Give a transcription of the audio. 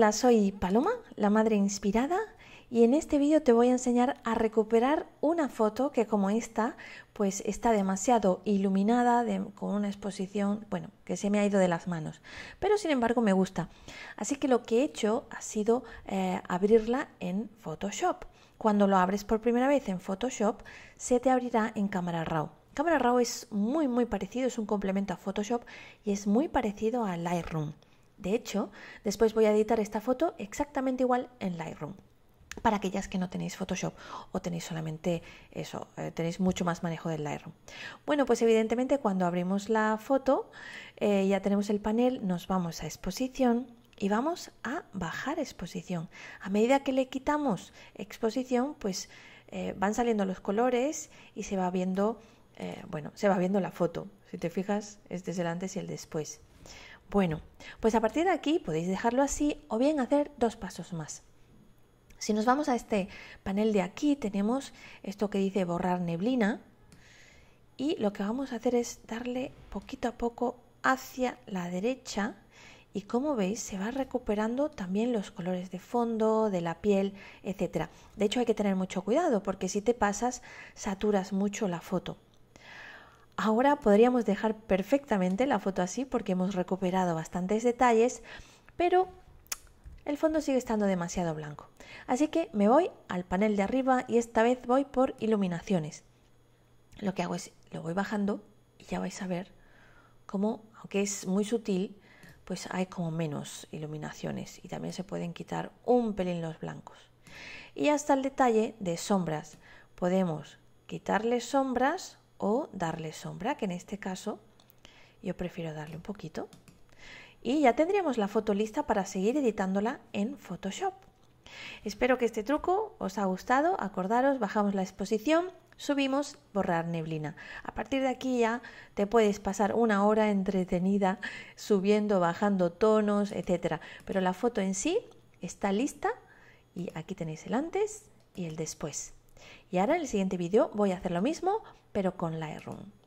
Hola, soy Paloma, la madre inspirada, y en este vídeo te voy a enseñar a recuperar una foto que como esta, pues está demasiado iluminada, con una exposición, bueno, que se me ha ido de las manos, pero sin embargo me gusta. Así que lo que he hecho ha sido eh, abrirla en Photoshop. Cuando lo abres por primera vez en Photoshop, se te abrirá en cámara RAW. Cámara RAW es muy muy parecido, es un complemento a Photoshop y es muy parecido a Lightroom. De hecho, después voy a editar esta foto exactamente igual en Lightroom. Para aquellas que no tenéis Photoshop o tenéis solamente eso, eh, tenéis mucho más manejo del Lightroom. Bueno, pues evidentemente cuando abrimos la foto, eh, ya tenemos el panel, nos vamos a exposición y vamos a bajar exposición. A medida que le quitamos exposición, pues eh, van saliendo los colores y se va viendo, bueno, se va viendo la foto. Si te fijas, este es el antes y el después. Bueno, pues a partir de aquí podéis dejarlo así o bien hacer dos pasos más. Si nos vamos a este panel de aquí, tenemos esto que dice borrar neblina y lo que vamos a hacer es darle poquito a poco hacia la derecha y como veis se va recuperando también los colores de fondo, de la piel, etcétera. De hecho hay que tener mucho cuidado porque si te pasas saturas mucho la foto. Ahora podríamos dejar perfectamente la foto así porque hemos recuperado bastantes detalles, pero el fondo sigue estando demasiado blanco. Así que me voy al panel de arriba y esta vez voy por iluminaciones. Lo que hago es lo voy bajando y ya vais a ver cómo, aunque es muy sutil, pues hay como menos iluminaciones y también se pueden quitar un pelín los blancos. Y hasta el detalle de sombras. Podemos quitarle sombras o darle sombra, que en este caso yo prefiero darle un poquito. Y ya tendríamos la foto lista para seguir editándola en Photoshop. Espero que este truco os ha gustado. Acordaros, bajamos la exposición, subimos, borrar neblina. A partir de aquí ya te puedes pasar una hora entretenida subiendo, bajando tonos, etc. Pero la foto en sí está lista y aquí tenéis el antes y el después. Y ahora en el siguiente vídeo voy a hacer lo mismo, pero con la Lightroom. E